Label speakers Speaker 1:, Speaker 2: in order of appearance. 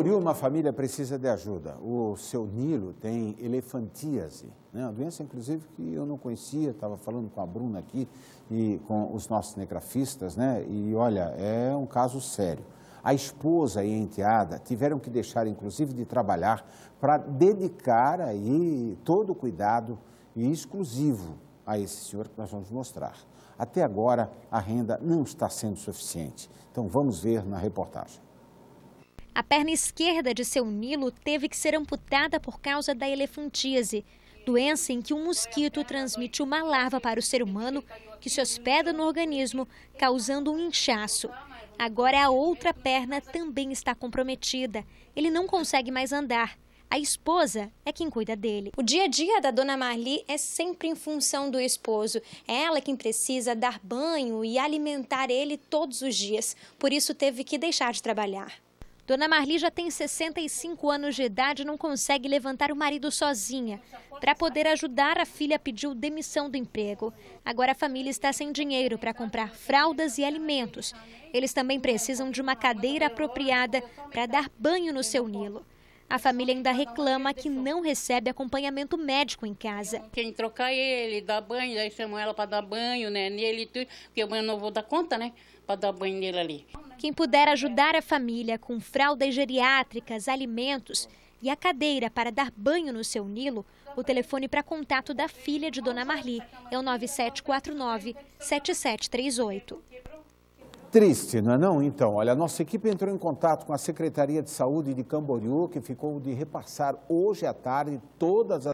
Speaker 1: Uma família precisa de ajuda. O seu Nilo tem elefantíase, né? uma doença, inclusive, que eu não conhecia, estava falando com a Bruna aqui e com os nossos negrafistas, né? e olha, é um caso sério. A esposa e a enteada tiveram que deixar, inclusive, de trabalhar para dedicar aí todo o cuidado e exclusivo a esse senhor que nós vamos mostrar. Até agora, a renda não está sendo suficiente. Então, vamos ver na reportagem.
Speaker 2: A perna esquerda de seu Nilo teve que ser amputada por causa da elefantíase, doença em que um mosquito transmite uma larva para o ser humano que se hospeda no organismo, causando um inchaço. Agora a outra perna também está comprometida. Ele não consegue mais andar. A esposa é quem cuida dele. O dia a dia da dona Marli é sempre em função do esposo. É ela quem precisa dar banho e alimentar ele todos os dias. Por isso teve que deixar de trabalhar. Dona Marli já tem 65 anos de idade e não consegue levantar o marido sozinha. Para poder ajudar, a filha pediu demissão do emprego. Agora a família está sem dinheiro para comprar fraldas e alimentos. Eles também precisam de uma cadeira apropriada para dar banho no seu Nilo. A família ainda reclama que não recebe acompanhamento médico em casa. Tem que trocar é ele, dar banho, aí chamam ela para dar banho né, nele, porque eu não vou dar conta, né? Para dar banho nele ali. Quem puder ajudar a família com fraldas geriátricas, alimentos e a cadeira para dar banho no seu Nilo, o telefone para contato da filha de Dona Marli é o 9749 7738
Speaker 1: triste, não é não? Então, olha, a nossa equipe entrou em contato com a Secretaria de Saúde de Camboriú, que ficou de repassar hoje à tarde todas as